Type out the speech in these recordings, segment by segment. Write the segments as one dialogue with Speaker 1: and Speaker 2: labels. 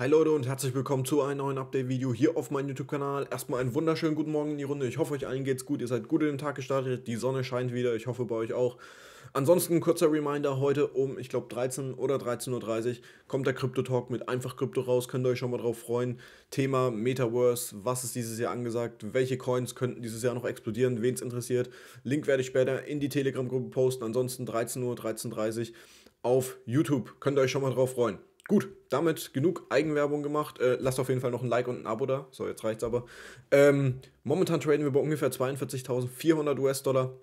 Speaker 1: Hi Leute und herzlich willkommen zu einem neuen Update-Video hier auf meinem YouTube-Kanal. Erstmal einen wunderschönen guten Morgen in die Runde. Ich hoffe, euch allen geht's gut. Ihr seid gut in den Tag gestartet. Die Sonne scheint wieder. Ich hoffe, bei euch auch. Ansonsten kurzer Reminder, heute um, ich glaube, 13 oder 13.30 Uhr kommt der crypto talk mit Einfach Krypto raus. Könnt ihr euch schon mal drauf freuen. Thema Metaverse, was ist dieses Jahr angesagt? Welche Coins könnten dieses Jahr noch explodieren? Wen es interessiert? Link werde ich später in die Telegram-Gruppe posten. Ansonsten 13 Uhr, 13.30 Uhr auf YouTube. Könnt ihr euch schon mal drauf freuen. Gut, damit genug Eigenwerbung gemacht. Äh, lasst auf jeden Fall noch ein Like und ein Abo da. So, jetzt reicht's aber. Ähm, momentan traden wir bei ungefähr 42.400 US-Dollar.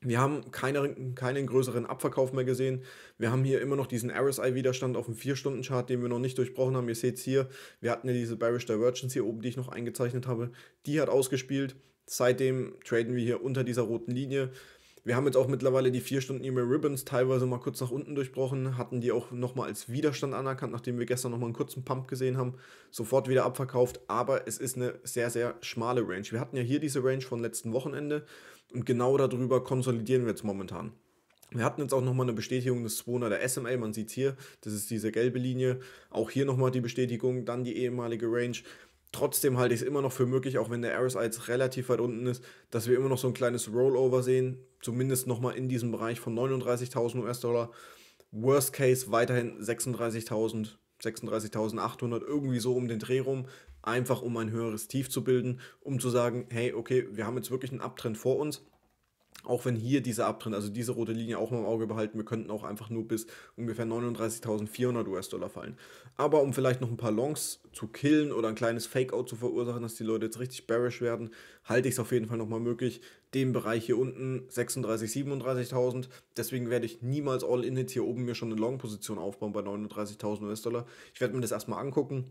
Speaker 1: Wir haben keine, keinen größeren Abverkauf mehr gesehen. Wir haben hier immer noch diesen RSI-Widerstand auf dem 4-Stunden-Chart, den wir noch nicht durchbrochen haben. Ihr seht es hier, wir hatten ja diese Bearish Divergence hier oben, die ich noch eingezeichnet habe. Die hat ausgespielt. Seitdem traden wir hier unter dieser roten Linie. Wir haben jetzt auch mittlerweile die 4 Stunden E-Mail Ribbons teilweise mal kurz nach unten durchbrochen, hatten die auch nochmal als Widerstand anerkannt, nachdem wir gestern nochmal einen kurzen Pump gesehen haben, sofort wieder abverkauft, aber es ist eine sehr, sehr schmale Range. Wir hatten ja hier diese Range von letzten Wochenende und genau darüber konsolidieren wir jetzt momentan. Wir hatten jetzt auch nochmal eine Bestätigung des 200er SMA, man sieht hier, das ist diese gelbe Linie, auch hier nochmal die Bestätigung, dann die ehemalige Range. Trotzdem halte ich es immer noch für möglich, auch wenn der RSI jetzt relativ weit unten ist, dass wir immer noch so ein kleines Rollover sehen, zumindest nochmal in diesem Bereich von 39.000 US-Dollar. Worst Case weiterhin 36.000, 36.800, irgendwie so um den Dreh rum, einfach um ein höheres Tief zu bilden, um zu sagen, hey, okay, wir haben jetzt wirklich einen Abtrend vor uns auch wenn hier dieser Abtrend, also diese rote Linie auch noch im Auge behalten, wir könnten auch einfach nur bis ungefähr 39.400 US-Dollar fallen. Aber um vielleicht noch ein paar Longs zu killen oder ein kleines Fake-Out zu verursachen, dass die Leute jetzt richtig bearish werden, halte ich es auf jeden Fall nochmal möglich. Den Bereich hier unten 36.000, 37.000. Deswegen werde ich niemals all in jetzt hier oben mir schon eine Long-Position aufbauen bei 39.000 US-Dollar. Ich werde mir das erstmal angucken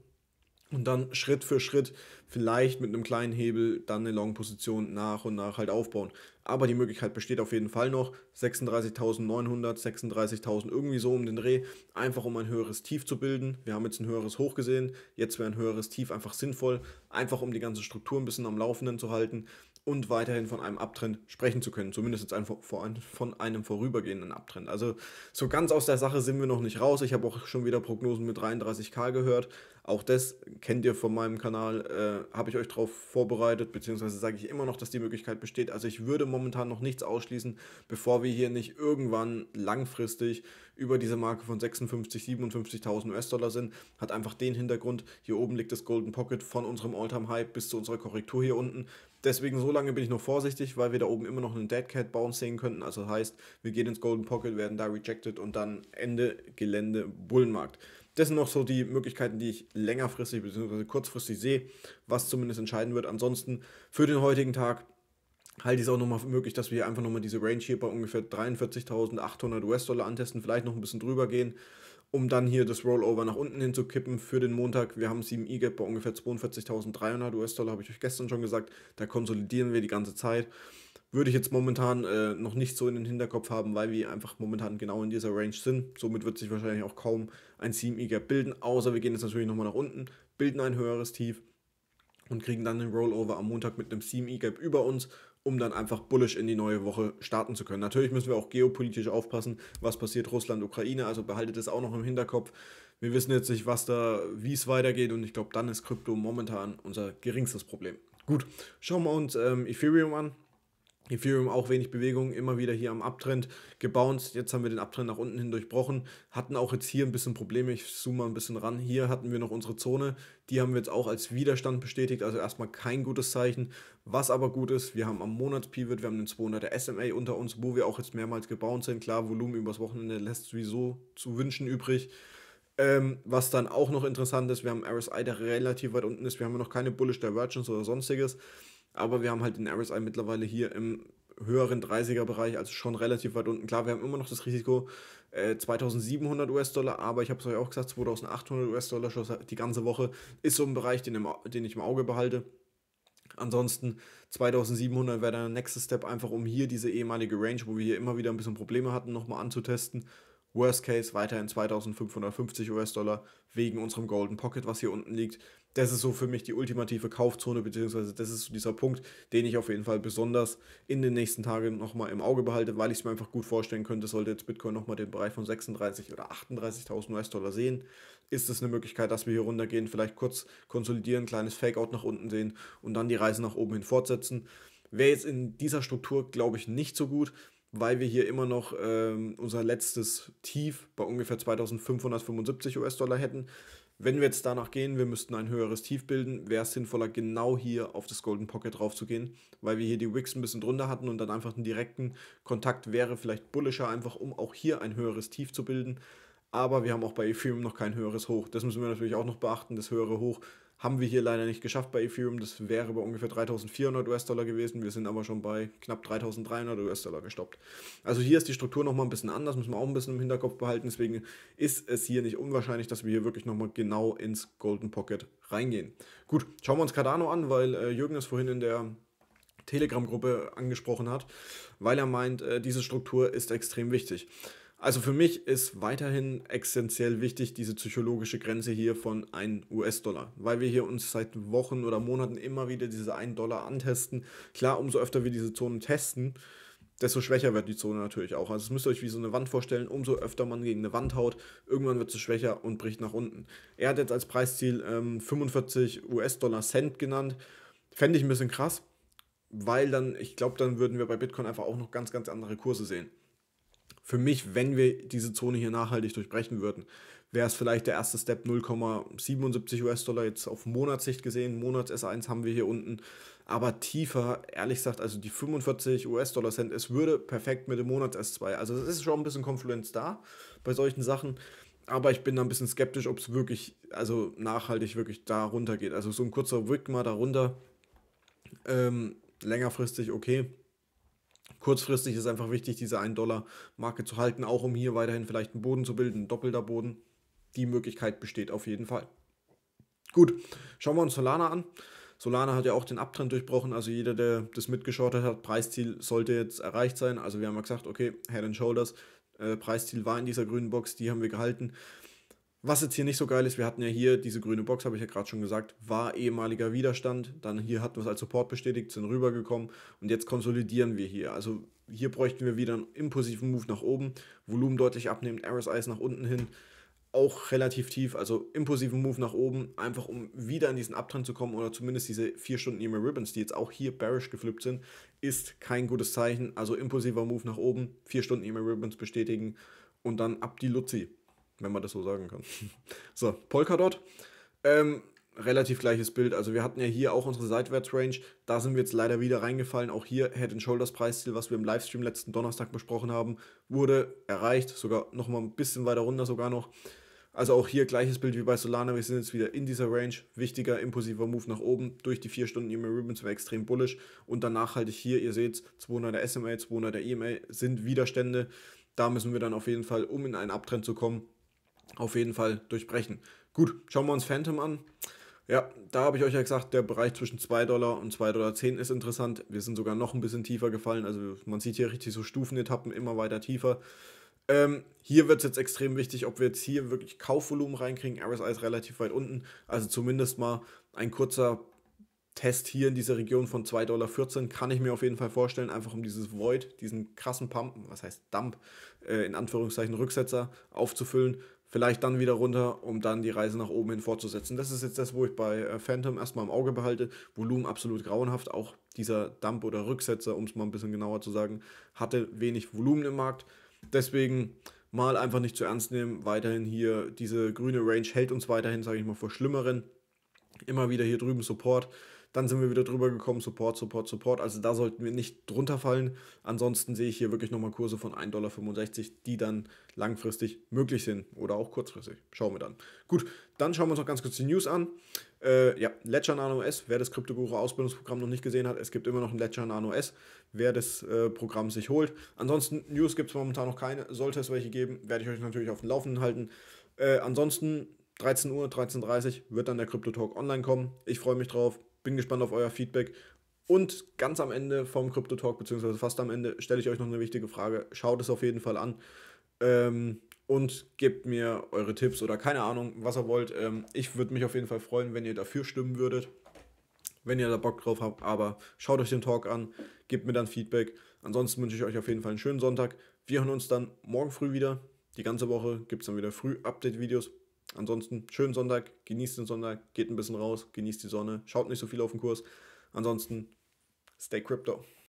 Speaker 1: und dann Schritt für Schritt vielleicht mit einem kleinen Hebel dann eine Long-Position nach und nach halt aufbauen. Aber die Möglichkeit besteht auf jeden Fall noch. 36.900, 36.000 irgendwie so um den Dreh, einfach um ein höheres Tief zu bilden. Wir haben jetzt ein höheres Hoch gesehen, jetzt wäre ein höheres Tief einfach sinnvoll, einfach um die ganze Struktur ein bisschen am Laufenden zu halten und weiterhin von einem Abtrend sprechen zu können. Zumindest jetzt ein, von einem vorübergehenden Abtrend. Also so ganz aus der Sache sind wir noch nicht raus. Ich habe auch schon wieder Prognosen mit 33k gehört. Auch das kennt ihr von meinem Kanal, äh, habe ich euch darauf vorbereitet, beziehungsweise sage ich immer noch, dass die Möglichkeit besteht. Also ich würde momentan noch nichts ausschließen, bevor wir hier nicht irgendwann langfristig über diese Marke von 56, 57.000 US-Dollar sind. Hat einfach den Hintergrund, hier oben liegt das Golden Pocket von unserem all time hype bis zu unserer Korrektur hier unten. Deswegen so lange bin ich noch vorsichtig, weil wir da oben immer noch einen Dead Cat Bounce sehen könnten. Also das heißt, wir gehen ins Golden Pocket, werden da rejected und dann Ende Gelände Bullenmarkt. Das sind noch so die Möglichkeiten, die ich längerfristig bzw. kurzfristig sehe, was zumindest entscheiden wird. Ansonsten für den heutigen Tag halte ich es auch nochmal für möglich, dass wir hier einfach nochmal diese Range hier bei ungefähr 43.800 US-Dollar antesten, vielleicht noch ein bisschen drüber gehen um dann hier das Rollover nach unten hin zu kippen für den Montag. Wir haben 7 E-Gap bei ungefähr 42.300 US-Dollar, habe ich euch gestern schon gesagt. Da konsolidieren wir die ganze Zeit. Würde ich jetzt momentan äh, noch nicht so in den Hinterkopf haben, weil wir einfach momentan genau in dieser Range sind. Somit wird sich wahrscheinlich auch kaum ein 7 E-Gap bilden, außer wir gehen jetzt natürlich nochmal nach unten, bilden ein höheres Tief und kriegen dann den Rollover am Montag mit einem 7 E-Gap über uns um dann einfach bullish in die neue Woche starten zu können. Natürlich müssen wir auch geopolitisch aufpassen, was passiert Russland, Ukraine, also behaltet es auch noch im Hinterkopf. Wir wissen jetzt nicht, was da, wie es weitergeht und ich glaube, dann ist Krypto momentan unser geringstes Problem. Gut, schauen wir uns ähm, Ethereum an. Ethereum auch wenig Bewegung, immer wieder hier am Abtrend gebounced. Jetzt haben wir den Abtrend nach unten hin durchbrochen, hatten auch jetzt hier ein bisschen Probleme. Ich zoome mal ein bisschen ran. Hier hatten wir noch unsere Zone, die haben wir jetzt auch als Widerstand bestätigt, also erstmal kein gutes Zeichen. Was aber gut ist, wir haben am Monats-Pivot, wir haben den 200er SMA unter uns, wo wir auch jetzt mehrmals gebounced sind. Klar, Volumen übers Wochenende lässt sowieso zu wünschen übrig. Ähm, was dann auch noch interessant ist, wir haben RSI, der relativ weit unten ist. Wir haben noch keine Bullish Divergence oder sonstiges aber wir haben halt den RSI mittlerweile hier im höheren 30er-Bereich, also schon relativ weit unten. Klar, wir haben immer noch das Risiko äh, 2700 US-Dollar, aber ich habe es euch auch gesagt, 2800 US-Dollar schon die ganze Woche ist so ein Bereich, den, im, den ich im Auge behalte. Ansonsten 2700 wäre dann der nächste Step, einfach um hier diese ehemalige Range, wo wir hier immer wieder ein bisschen Probleme hatten, nochmal anzutesten Worst Case weiterhin 2550 US-Dollar wegen unserem Golden Pocket, was hier unten liegt. Das ist so für mich die ultimative Kaufzone, beziehungsweise das ist so dieser Punkt, den ich auf jeden Fall besonders in den nächsten Tagen nochmal im Auge behalte, weil ich es mir einfach gut vorstellen könnte, sollte jetzt Bitcoin nochmal den Bereich von 36 oder 38.000 US-Dollar sehen, ist es eine Möglichkeit, dass wir hier runtergehen, vielleicht kurz konsolidieren, kleines Fakeout nach unten sehen und dann die Reise nach oben hin fortsetzen. Wäre jetzt in dieser Struktur, glaube ich, nicht so gut weil wir hier immer noch ähm, unser letztes Tief bei ungefähr 2575 US-Dollar hätten. Wenn wir jetzt danach gehen, wir müssten ein höheres Tief bilden, wäre es sinnvoller, genau hier auf das Golden Pocket drauf zu gehen, weil wir hier die Wicks ein bisschen drunter hatten und dann einfach einen direkten Kontakt wäre vielleicht bullischer, einfach um auch hier ein höheres Tief zu bilden. Aber wir haben auch bei Ethereum noch kein höheres Hoch. Das müssen wir natürlich auch noch beachten. Das höhere Hoch haben wir hier leider nicht geschafft bei Ethereum. Das wäre bei ungefähr 3400 US-Dollar gewesen. Wir sind aber schon bei knapp 3300 US-Dollar gestoppt. Also hier ist die Struktur nochmal ein bisschen anders, müssen wir auch ein bisschen im Hinterkopf behalten. Deswegen ist es hier nicht unwahrscheinlich, dass wir hier wirklich nochmal genau ins Golden Pocket reingehen. Gut, schauen wir uns Cardano an, weil äh, Jürgen das vorhin in der Telegram-Gruppe angesprochen hat, weil er meint, äh, diese Struktur ist extrem wichtig. Also für mich ist weiterhin essentiell wichtig diese psychologische Grenze hier von 1 US-Dollar, weil wir hier uns seit Wochen oder Monaten immer wieder diese 1 Dollar antesten. Klar, umso öfter wir diese Zonen testen, desto schwächer wird die Zone natürlich auch. Also es müsst ihr euch wie so eine Wand vorstellen, umso öfter man gegen eine Wand haut, irgendwann wird sie schwächer und bricht nach unten. Er hat jetzt als Preisziel ähm, 45 US-Dollar Cent genannt. Fände ich ein bisschen krass, weil dann, ich glaube, dann würden wir bei Bitcoin einfach auch noch ganz, ganz andere Kurse sehen für mich, wenn wir diese Zone hier nachhaltig durchbrechen würden, wäre es vielleicht der erste Step 0,77 US-Dollar jetzt auf Monatssicht gesehen. Monats S1 haben wir hier unten. Aber tiefer, ehrlich gesagt, also die 45 US-Dollar Cent, es würde perfekt mit dem Monats S2. Also es ist schon ein bisschen Konfluenz da bei solchen Sachen. Aber ich bin da ein bisschen skeptisch, ob es wirklich, also nachhaltig wirklich da runter geht. Also so ein kurzer Wick mal darunter. Ähm, längerfristig okay kurzfristig ist einfach wichtig, diese 1-Dollar-Marke zu halten, auch um hier weiterhin vielleicht einen Boden zu bilden, ein doppelter Boden. Die Möglichkeit besteht auf jeden Fall. Gut, schauen wir uns Solana an. Solana hat ja auch den Abtrend durchbrochen, also jeder, der das mitgeschortet hat, Preisziel sollte jetzt erreicht sein. Also wir haben ja gesagt, okay, Head and Shoulders, äh, Preisziel war in dieser grünen Box, die haben wir gehalten. Was jetzt hier nicht so geil ist, wir hatten ja hier diese grüne Box, habe ich ja gerade schon gesagt, war ehemaliger Widerstand. Dann hier hatten wir es als Support bestätigt, sind rübergekommen und jetzt konsolidieren wir hier. Also hier bräuchten wir wieder einen impulsiven Move nach oben, Volumen deutlich abnehmend, RSIs nach unten hin, auch relativ tief, also impulsiven Move nach oben, einfach um wieder in diesen Abtrend zu kommen oder zumindest diese 4 Stunden EMA Ribbons, die jetzt auch hier bearish geflippt sind, ist kein gutes Zeichen. Also impulsiver Move nach oben, 4 Stunden EMA Ribbons bestätigen und dann ab die Luzi wenn man das so sagen kann. so, Polkadot. Ähm, relativ gleiches Bild. Also wir hatten ja hier auch unsere Seitwärtsrange. Da sind wir jetzt leider wieder reingefallen. Auch hier Head and Shoulders Preisziel, was wir im Livestream letzten Donnerstag besprochen haben, wurde erreicht. Sogar nochmal ein bisschen weiter runter sogar noch. Also auch hier gleiches Bild wie bei Solana. Wir sind jetzt wieder in dieser Range. Wichtiger, impulsiver Move nach oben. Durch die 4 Stunden EMA Ribbons wäre extrem bullish. Und danach halte ich hier, ihr seht, 200er SMA, 200er EMA sind Widerstände. Da müssen wir dann auf jeden Fall, um in einen Abtrend zu kommen, auf jeden Fall durchbrechen. Gut, schauen wir uns Phantom an. Ja, da habe ich euch ja gesagt, der Bereich zwischen 2 Dollar und 2,10 Dollar ist interessant. Wir sind sogar noch ein bisschen tiefer gefallen. Also man sieht hier richtig so Stufenetappen immer weiter tiefer. Ähm, hier wird es jetzt extrem wichtig, ob wir jetzt hier wirklich Kaufvolumen reinkriegen. RSI ist relativ weit unten. Also zumindest mal ein kurzer Test hier in dieser Region von 2,14 Dollar kann ich mir auf jeden Fall vorstellen, einfach um dieses Void, diesen krassen Pump, was heißt Dump, äh, in Anführungszeichen Rücksetzer aufzufüllen, vielleicht dann wieder runter, um dann die Reise nach oben hin fortzusetzen. Das ist jetzt das, wo ich bei äh, Phantom erstmal im Auge behalte. Volumen absolut grauenhaft. Auch dieser Dump oder Rücksetzer, um es mal ein bisschen genauer zu sagen, hatte wenig Volumen im Markt. Deswegen mal einfach nicht zu ernst nehmen. Weiterhin hier diese grüne Range hält uns weiterhin, sage ich mal, vor Schlimmeren. Immer wieder hier drüben Support. Dann sind wir wieder drüber gekommen, Support, Support, Support. Also da sollten wir nicht drunter fallen. Ansonsten sehe ich hier wirklich nochmal Kurse von 1,65 Dollar, die dann langfristig möglich sind oder auch kurzfristig. Schauen wir dann. Gut, dann schauen wir uns noch ganz kurz die News an. Äh, ja, Ledger Nano S, wer das Kryptoguru Ausbildungsprogramm noch nicht gesehen hat, es gibt immer noch ein Ledger Nano S, wer das äh, Programm sich holt. Ansonsten, News gibt es momentan noch keine, sollte es welche geben, werde ich euch natürlich auf dem Laufenden halten. Äh, ansonsten, 13 Uhr, 13.30 Uhr wird dann der Crypto Talk online kommen. Ich freue mich drauf. Bin gespannt auf euer Feedback. Und ganz am Ende vom Crypto Talk, beziehungsweise fast am Ende, stelle ich euch noch eine wichtige Frage. Schaut es auf jeden Fall an. Ähm, und gebt mir eure Tipps oder keine Ahnung, was ihr wollt. Ähm, ich würde mich auf jeden Fall freuen, wenn ihr dafür stimmen würdet, wenn ihr da Bock drauf habt. Aber schaut euch den Talk an, gebt mir dann Feedback. Ansonsten wünsche ich euch auf jeden Fall einen schönen Sonntag. Wir hören uns dann morgen früh wieder. Die ganze Woche gibt es dann wieder früh Update-Videos ansonsten schönen Sonntag, genießt den Sonntag, geht ein bisschen raus, genießt die Sonne, schaut nicht so viel auf den Kurs. Ansonsten, stay crypto.